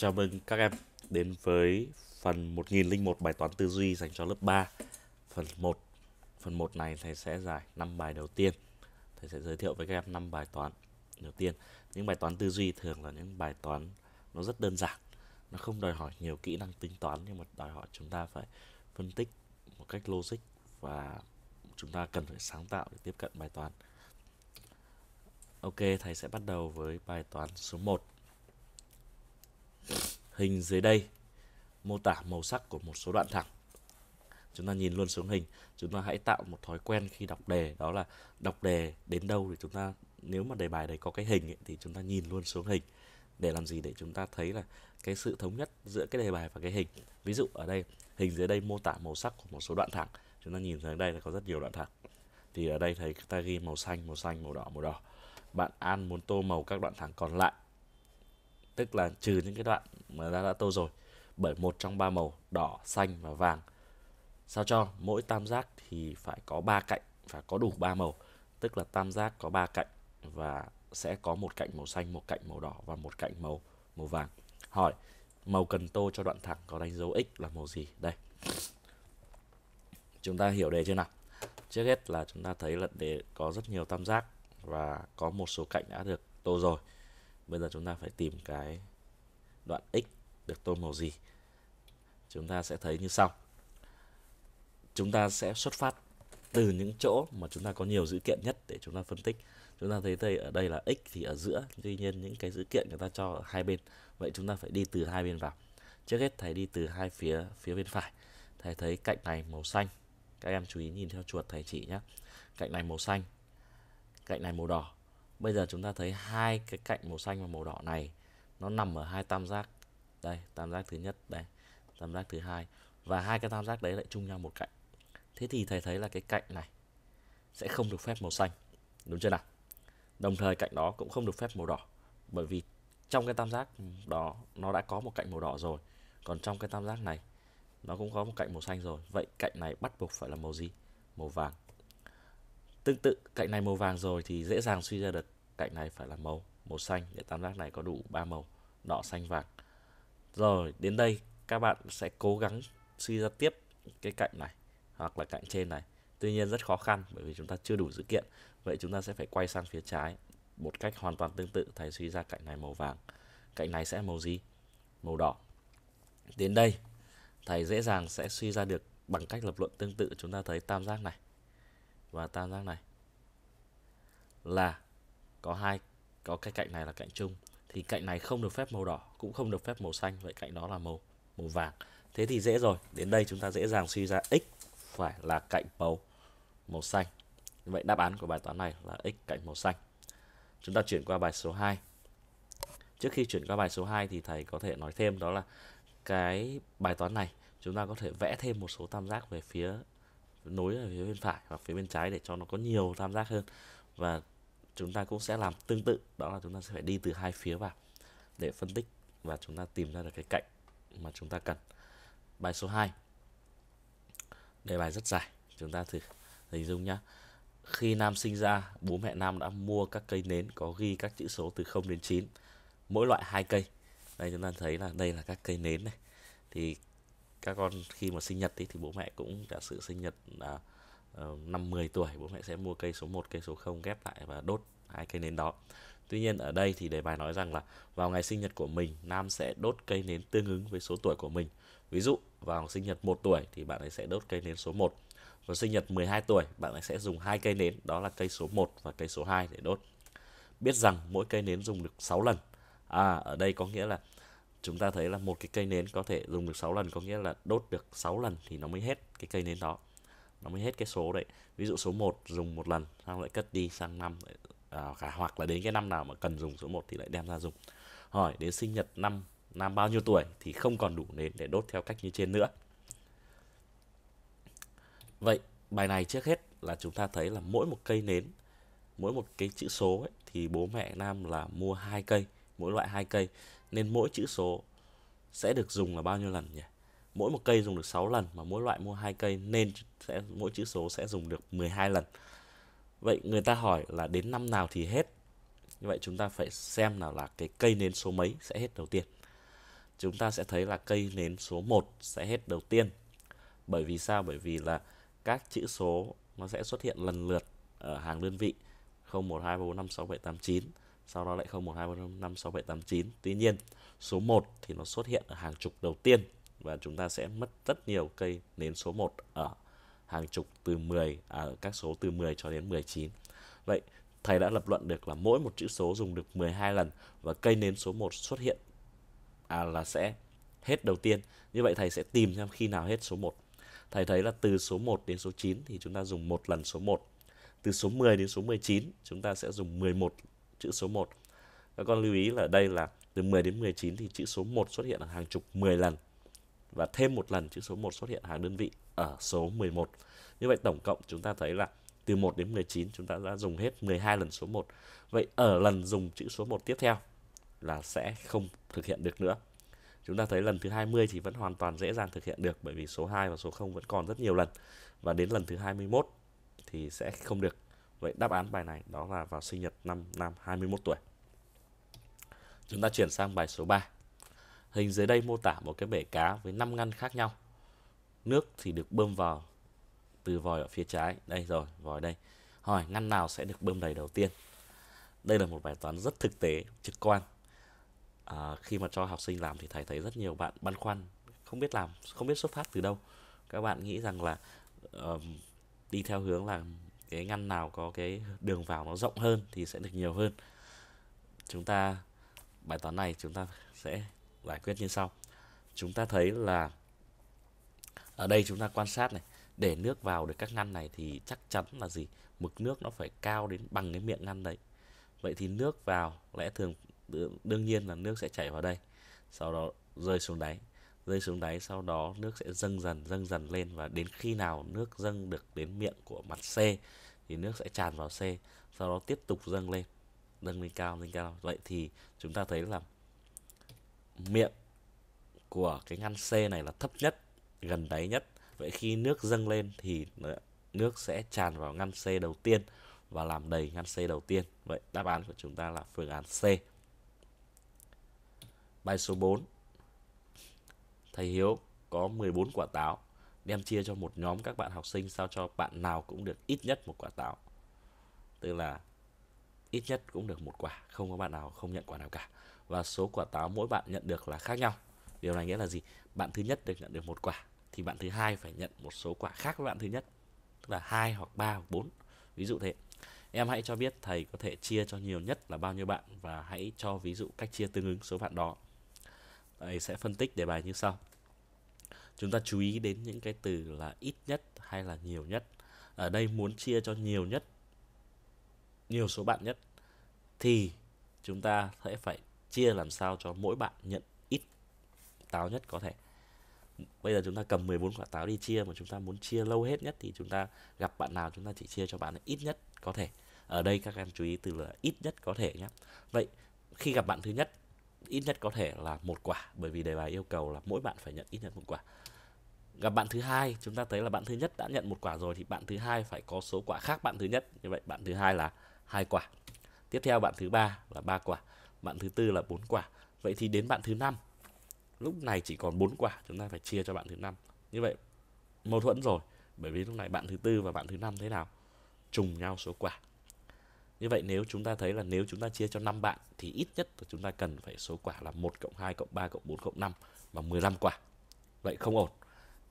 Chào mừng các em đến với phần 1001 bài toán tư duy dành cho lớp 3 Phần 1 Phần 1 này thầy sẽ giải 5 bài đầu tiên Thầy sẽ giới thiệu với các em 5 bài toán đầu tiên Những bài toán tư duy thường là những bài toán nó rất đơn giản Nó không đòi hỏi nhiều kỹ năng tính toán nhưng mà đòi hỏi chúng ta phải phân tích một cách logic Và chúng ta cần phải sáng tạo để tiếp cận bài toán Ok, thầy sẽ bắt đầu với bài toán số 1 Hình dưới đây mô tả màu sắc của một số đoạn thẳng. Chúng ta nhìn luôn xuống hình, chúng ta hãy tạo một thói quen khi đọc đề đó là đọc đề đến đâu thì chúng ta nếu mà đề bài đấy có cái hình ấy, thì chúng ta nhìn luôn xuống hình để làm gì để chúng ta thấy là cái sự thống nhất giữa cái đề bài và cái hình. Ví dụ ở đây, hình dưới đây mô tả màu sắc của một số đoạn thẳng. Chúng ta nhìn xuống đây là có rất nhiều đoạn thẳng. Thì ở đây thấy ta ghi màu xanh, màu xanh, màu đỏ, màu đỏ. Bạn An muốn tô màu các đoạn thẳng còn lại tức là trừ những cái đoạn mà ta đã tô rồi bởi một trong ba màu đỏ xanh và vàng sao cho mỗi tam giác thì phải có ba cạnh và có đủ ba màu tức là tam giác có ba cạnh và sẽ có một cạnh màu xanh một cạnh màu đỏ và một cạnh màu màu vàng hỏi màu cần tô cho đoạn thẳng có đánh dấu x là màu gì đây chúng ta hiểu đề chưa nào trước hết là chúng ta thấy là đề có rất nhiều tam giác và có một số cạnh đã được tô rồi bây giờ chúng ta phải tìm cái đoạn x được tô màu gì chúng ta sẽ thấy như sau chúng ta sẽ xuất phát từ những chỗ mà chúng ta có nhiều dữ kiện nhất để chúng ta phân tích chúng ta thấy đây ở đây là x thì ở giữa tuy nhiên những cái dữ kiện người ta cho ở hai bên vậy chúng ta phải đi từ hai bên vào trước hết thầy đi từ hai phía phía bên phải thầy thấy cạnh này màu xanh các em chú ý nhìn theo chuột thầy chỉ nhé cạnh này màu xanh cạnh này màu đỏ bây giờ chúng ta thấy hai cái cạnh màu xanh và màu đỏ này nó nằm ở hai tam giác đây tam giác thứ nhất đây tam giác thứ hai và hai cái tam giác đấy lại chung nhau một cạnh thế thì thầy thấy là cái cạnh này sẽ không được phép màu xanh đúng chưa nào đồng thời cạnh đó cũng không được phép màu đỏ bởi vì trong cái tam giác đó nó đã có một cạnh màu đỏ rồi còn trong cái tam giác này nó cũng có một cạnh màu xanh rồi vậy cạnh này bắt buộc phải là màu gì màu vàng Tương tự, cạnh này màu vàng rồi thì dễ dàng suy ra được cạnh này phải là màu màu xanh để tam giác này có đủ ba màu đỏ, xanh, vàng. Rồi, đến đây các bạn sẽ cố gắng suy ra tiếp cái cạnh này hoặc là cạnh trên này. Tuy nhiên rất khó khăn bởi vì chúng ta chưa đủ dữ kiện. Vậy chúng ta sẽ phải quay sang phía trái một cách hoàn toàn tương tự thầy suy ra cạnh này màu vàng. Cạnh này sẽ màu gì? Màu đỏ. Đến đây thầy dễ dàng sẽ suy ra được bằng cách lập luận tương tự chúng ta thấy tam giác này và tam giác này là có hai có cái cạnh này là cạnh chung thì cạnh này không được phép màu đỏ cũng không được phép màu xanh vậy cạnh đó là màu màu vàng thế thì dễ rồi đến đây chúng ta dễ dàng suy ra x phải là cạnh màu màu xanh vậy đáp án của bài toán này là x cạnh màu xanh chúng ta chuyển qua bài số 2 trước khi chuyển qua bài số 2 thì thầy có thể nói thêm đó là cái bài toán này chúng ta có thể vẽ thêm một số tam giác về phía nối ở phía bên phải và phía bên trái để cho nó có nhiều tam giác hơn và chúng ta cũng sẽ làm tương tự đó là chúng ta sẽ phải đi từ hai phía vào để phân tích và chúng ta tìm ra được cái cạnh mà chúng ta cần bài số 2 đề bài rất dài chúng ta thử hình dung nhá khi Nam sinh ra, bố mẹ Nam đã mua các cây nến có ghi các chữ số từ 0 đến 9, mỗi loại hai cây. Đây chúng ta thấy là đây là các cây nến này. Thì các con khi mà sinh nhật ý, thì bố mẹ cũng giả sử sinh nhật là ờ, năm mười tuổi bố mẹ sẽ mua cây số 1, cây số 0 ghép lại và đốt hai cây nến đó. Tuy nhiên ở đây thì đề bài nói rằng là vào ngày sinh nhật của mình, nam sẽ đốt cây nến tương ứng với số tuổi của mình. Ví dụ vào sinh nhật 1 tuổi thì bạn ấy sẽ đốt cây nến số 1. Vào sinh nhật 12 tuổi, bạn ấy sẽ dùng hai cây nến, đó là cây số 1 và cây số 2 để đốt. Biết rằng mỗi cây nến dùng được 6 lần. À ở đây có nghĩa là chúng ta thấy là một cái cây nến có thể dùng được 6 lần có nghĩa là đốt được 6 lần thì nó mới hết cái cây nến đó nó mới hết cái số đấy ví dụ số 1 dùng một lần xong lại cất đi sang năm à, cả hoặc là đến cái năm nào mà cần dùng số 1 thì lại đem ra dùng hỏi đến sinh nhật năm nam bao nhiêu tuổi thì không còn đủ nến để đốt theo cách như trên nữa vậy bài này trước hết là chúng ta thấy là mỗi một cây nến mỗi một cái chữ số ấy, thì bố mẹ nam là mua hai cây mỗi loại hai cây nên mỗi chữ số sẽ được dùng là bao nhiêu lần nhỉ? Mỗi một cây dùng được 6 lần mà mỗi loại mua hai cây nên sẽ mỗi chữ số sẽ dùng được 12 lần. Vậy người ta hỏi là đến năm nào thì hết? Như vậy chúng ta phải xem nào là cái cây nến số mấy sẽ hết đầu tiên. Chúng ta sẽ thấy là cây nến số 1 sẽ hết đầu tiên. Bởi vì sao? Bởi vì là các chữ số nó sẽ xuất hiện lần lượt ở hàng đơn vị 0 1 2 3 4 5 6 7 8 9 sau đó lại 0 1 2 3 5 6 7 8 9. Tuy nhiên, số 1 thì nó xuất hiện ở hàng chục đầu tiên và chúng ta sẽ mất rất nhiều cây nến số 1 ở hàng chục từ 10 à, các số từ 10 cho đến 19. Vậy thầy đã lập luận được là mỗi một chữ số dùng được 12 lần và cây nến số 1 xuất hiện à, là sẽ hết đầu tiên. Như vậy thầy sẽ tìm xem khi nào hết số 1. Thầy thấy là từ số 1 đến số 9 thì chúng ta dùng một lần số 1. Từ số 10 đến số 19 chúng ta sẽ dùng 11 chữ số 1. Các con lưu ý là đây là từ 10 đến 19 thì chữ số 1 xuất hiện hàng chục 10 lần và thêm một lần chữ số 1 xuất hiện hàng đơn vị ở số 11. Như vậy tổng cộng chúng ta thấy là từ 1 đến 19 chúng ta đã dùng hết 12 lần số 1. Vậy ở lần dùng chữ số 1 tiếp theo là sẽ không thực hiện được nữa. Chúng ta thấy lần thứ 20 thì vẫn hoàn toàn dễ dàng thực hiện được bởi vì số 2 và số 0 vẫn còn rất nhiều lần. Và đến lần thứ 21 thì sẽ không được Vậy đáp án bài này đó là vào sinh nhật năm nam 21 tuổi. Chúng ta chuyển sang bài số 3. Hình dưới đây mô tả một cái bể cá với 5 ngăn khác nhau. Nước thì được bơm vào từ vòi ở phía trái. Đây rồi, vòi đây. Hỏi ngăn nào sẽ được bơm đầy đầu tiên? Đây là một bài toán rất thực tế, trực quan. À, khi mà cho học sinh làm thì thầy thấy rất nhiều bạn băn khoăn, không biết làm, không biết xuất phát từ đâu. Các bạn nghĩ rằng là uh, đi theo hướng là cái ngăn nào có cái đường vào nó rộng hơn thì sẽ được nhiều hơn chúng ta bài toán này chúng ta sẽ giải quyết như sau chúng ta thấy là ở đây chúng ta quan sát này để nước vào được các ngăn này thì chắc chắn là gì mực nước nó phải cao đến bằng cái miệng ngăn đấy vậy thì nước vào lẽ thường đương nhiên là nước sẽ chảy vào đây sau đó rơi xuống đáy rơi xuống đáy sau đó nước sẽ dâng dần dâng dần lên và đến khi nào nước dâng được đến miệng của mặt C thì nước sẽ tràn vào C sau đó tiếp tục dâng lên dâng lên cao lên cao vậy thì chúng ta thấy là miệng của cái ngăn C này là thấp nhất gần đáy nhất vậy khi nước dâng lên thì nước sẽ tràn vào ngăn C đầu tiên và làm đầy ngăn C đầu tiên vậy đáp án của chúng ta là phương án C bài số 4 thầy Hiếu có 14 quả táo, đem chia cho một nhóm các bạn học sinh sao cho bạn nào cũng được ít nhất một quả táo. Tức là ít nhất cũng được một quả, không có bạn nào không nhận quả nào cả. Và số quả táo mỗi bạn nhận được là khác nhau. Điều này nghĩa là gì? Bạn thứ nhất được nhận được một quả thì bạn thứ hai phải nhận một số quả khác với bạn thứ nhất, tức là hai hoặc ba hoặc bốn. Ví dụ thế. Em hãy cho biết thầy có thể chia cho nhiều nhất là bao nhiêu bạn và hãy cho ví dụ cách chia tương ứng số bạn đó. Thầy sẽ phân tích đề bài như sau chúng ta chú ý đến những cái từ là ít nhất hay là nhiều nhất ở đây muốn chia cho nhiều nhất nhiều số bạn nhất thì chúng ta sẽ phải chia làm sao cho mỗi bạn nhận ít táo nhất có thể bây giờ chúng ta cầm 14 quả táo đi chia mà chúng ta muốn chia lâu hết nhất thì chúng ta gặp bạn nào chúng ta chỉ chia cho bạn ít nhất có thể ở đây các em chú ý từ là ít nhất có thể nhé vậy khi gặp bạn thứ nhất ít nhất có thể là một quả bởi vì đề bài yêu cầu là mỗi bạn phải nhận ít nhất một quả gặp bạn thứ hai chúng ta thấy là bạn thứ nhất đã nhận một quả rồi thì bạn thứ hai phải có số quả khác bạn thứ nhất như vậy bạn thứ hai là hai quả tiếp theo bạn thứ ba là ba quả bạn thứ tư là bốn quả vậy thì đến bạn thứ năm lúc này chỉ còn bốn quả chúng ta phải chia cho bạn thứ năm như vậy mâu thuẫn rồi bởi vì lúc này bạn thứ tư và bạn thứ năm thế nào trùng nhau số quả như vậy nếu chúng ta thấy là nếu chúng ta chia cho 5 bạn thì ít nhất là chúng ta cần phải số quả là 1 cộng 2 cộng 3 cộng 4 cộng 5 và 15 quả. Vậy không ổn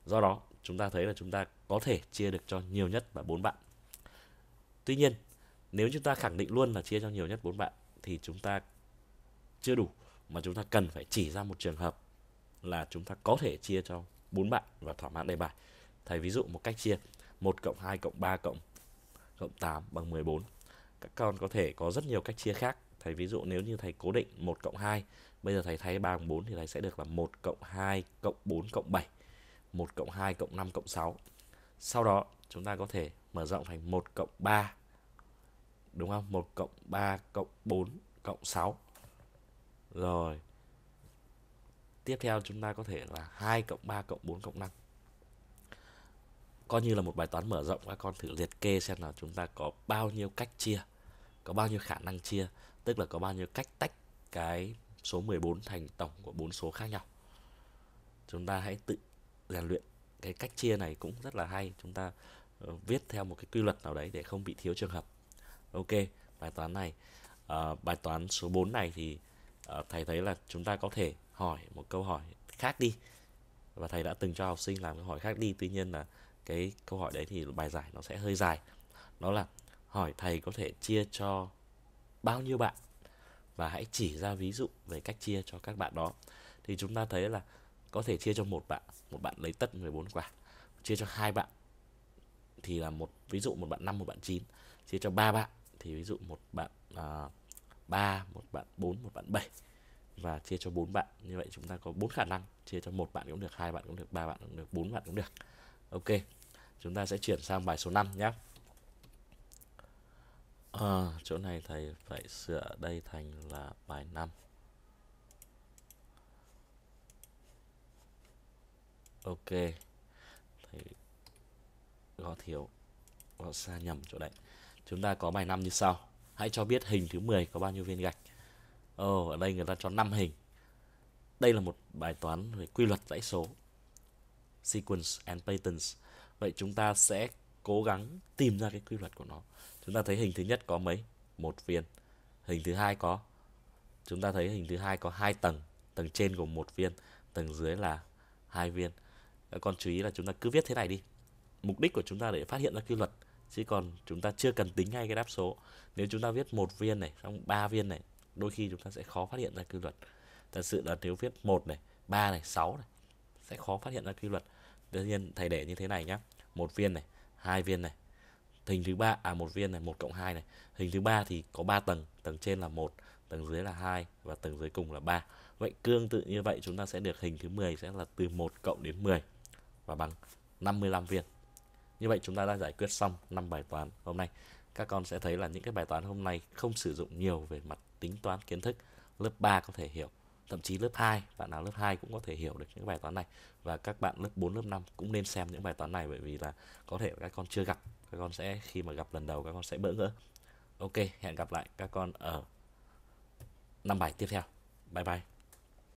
do đó chúng ta thấy là chúng ta có thể chia được cho nhiều nhất là bốn bạn tuy nhiên nếu chúng ta khẳng định luôn là chia cho nhiều nhất bốn bạn thì chúng ta chưa đủ mà chúng ta cần phải chỉ ra một trường hợp là chúng ta có thể chia cho bốn bạn và thỏa mãn đề bài thầy ví dụ một cách chia 1 cộng 2 cộng 3 cộng cộng 8 bằng 14 các con có thể có rất nhiều cách chia khác thầy ví dụ nếu như thầy cố định 1 cộng 2 bây giờ thầy thay 3 bằng 4 thì thầy sẽ được là 1 cộng 2 cộng 4 cộng 7 1 cộng 2 cộng 5 cộng 6. Sau đó chúng ta có thể mở rộng thành 1 cộng 3. Đúng không? 1 cộng 3 cộng 4 cộng 6. Rồi. Tiếp theo chúng ta có thể là 2 cộng 3 cộng 4 cộng 5. Coi như là một bài toán mở rộng các con thử liệt kê xem là chúng ta có bao nhiêu cách chia, có bao nhiêu khả năng chia, tức là có bao nhiêu cách tách cái số 14 thành tổng của bốn số khác nhau. Chúng ta hãy tự rèn luyện cái cách chia này cũng rất là hay chúng ta uh, viết theo một cái quy luật nào đấy để không bị thiếu trường hợp ok bài toán này uh, bài toán số 4 này thì uh, thầy thấy là chúng ta có thể hỏi một câu hỏi khác đi và thầy đã từng cho học sinh làm câu hỏi khác đi tuy nhiên là cái câu hỏi đấy thì bài giải nó sẽ hơi dài đó là hỏi thầy có thể chia cho bao nhiêu bạn và hãy chỉ ra ví dụ về cách chia cho các bạn đó thì chúng ta thấy là có thể chia cho một bạn một bạn lấy tất 14 quả chia cho hai bạn thì là một ví dụ một bạn 5 một bạn 9 chia cho ba bạn thì ví dụ một bạn à, 3 một bạn 4 một bạn 7 và chia cho bốn bạn như vậy chúng ta có bốn khả năng chia cho một bạn cũng được hai bạn cũng được ba bạn cũng được bốn bạn cũng được ok chúng ta sẽ chuyển sang bài số 5 nhé à, chỗ này thầy phải sửa đây thành là bài 5 ok thấy gõ thiếu gõ xa nhầm chỗ đấy chúng ta có bài năm như sau hãy cho biết hình thứ 10 có bao nhiêu viên gạch ồ oh, ở đây người ta cho 5 hình đây là một bài toán về quy luật dãy số sequence and patterns vậy chúng ta sẽ cố gắng tìm ra cái quy luật của nó chúng ta thấy hình thứ nhất có mấy một viên hình thứ hai có chúng ta thấy hình thứ hai có hai tầng tầng trên gồm một viên tầng dưới là hai viên còn chú ý là chúng ta cứ viết thế này đi mục đích của chúng ta để phát hiện ra quy luật chứ còn chúng ta chưa cần tính ngay cái đáp số nếu chúng ta viết một viên này xong ba viên này đôi khi chúng ta sẽ khó phát hiện ra quy luật thật sự là nếu viết một này ba này sáu này sẽ khó phát hiện ra quy luật tất nhiên thầy để như thế này nhá một viên này hai viên này hình thứ ba à một viên này một cộng hai này hình thứ ba thì có ba tầng tầng trên là một tầng dưới là hai và tầng dưới cùng là ba vậy tương tự như vậy chúng ta sẽ được hình thứ 10 sẽ là từ 1 cộng đến 10 và bằng 55 viên. Như vậy chúng ta đã giải quyết xong 5 bài toán hôm nay. Các con sẽ thấy là những cái bài toán hôm nay không sử dụng nhiều về mặt tính toán kiến thức. Lớp 3 có thể hiểu, thậm chí lớp 2, bạn nào lớp 2 cũng có thể hiểu được những bài toán này. Và các bạn lớp 4, lớp 5 cũng nên xem những bài toán này bởi vì là có thể các con chưa gặp. Các con sẽ khi mà gặp lần đầu các con sẽ bỡ ngỡ. Ok, hẹn gặp lại các con ở 5 bài tiếp theo. Bye bye.